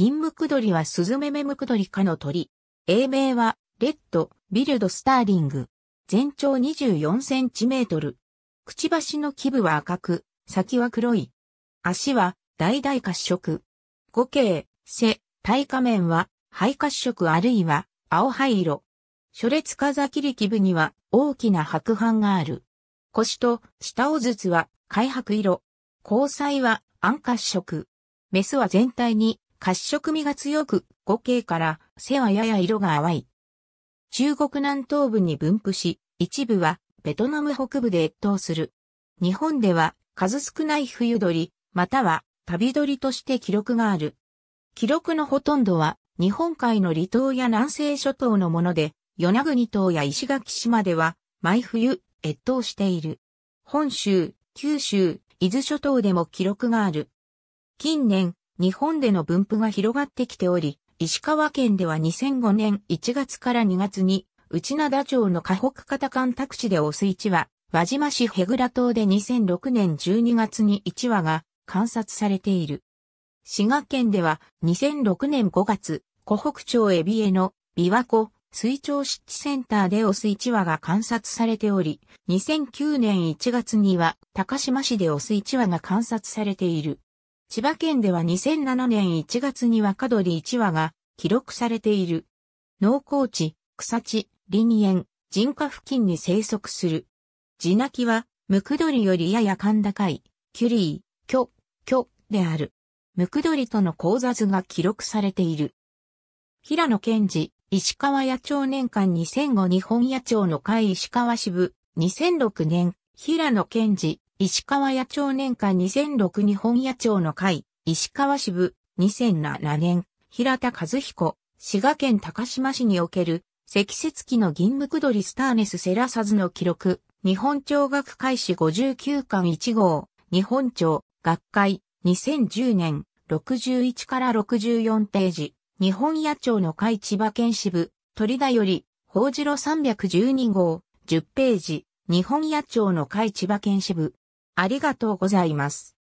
銀ムクドリはスズメメムクドリ科の鳥。英名は、レッド、ビルドスターリング。全長24センチメートル。くちばしの基部は赤く、先は黒い。足は、大々褐色。五形、背、体下面は、灰褐色あるいは、青灰色。初列ざ切り基部には、大きな白斑がある。腰と、下尾筒は、灰白色。交際は、暗褐色。メスは全体に褐色味が強く、語形から背はやや色が淡い。中国南東部に分布し、一部はベトナム北部で越冬する。日本では数少ない冬鳥、または旅鳥として記録がある。記録のほとんどは日本海の離島や南西諸島のもので、与那国島や石垣島では毎冬越冬している。本州、九州、伊豆諸島でも記録がある。近年、日本での分布が広がってきており、石川県では2005年1月から2月に、内灘町の河北方館。宅地でオス1羽、輪島市ヘグラ島で2006年12月に1羽が観察されている。滋賀県では2006年5月、湖北町エビエの琵琶湖水鳥湿地センターでオス1羽が観察されており、2009年1月には高島市でオス1羽が観察されている。千葉県では2007年1月に若鳥1羽が記録されている。農耕地、草地、林園、人家付近に生息する。地鳴きは、ムクドリよりやや甲高い、キュリー、キョ、キョである。ムクドリとの交雑が記録されている。平野健治、石川野鳥年間2005日本野鳥の会石川支部、2006年、平野健治、石川野鳥年間2006日本野鳥の会、石川支部、2007年、平田和彦、滋賀県高島市における、積雪期の銀ムクドリスターネスセラサズの記録、日本鳥学会誌59巻1号、日本鳥、学会、2010年、61から64ページ、日本野鳥の会千葉県支部、鳥田より、宝次郎312号、10ページ、日本野鳥の会千葉県支部、ありがとうございます。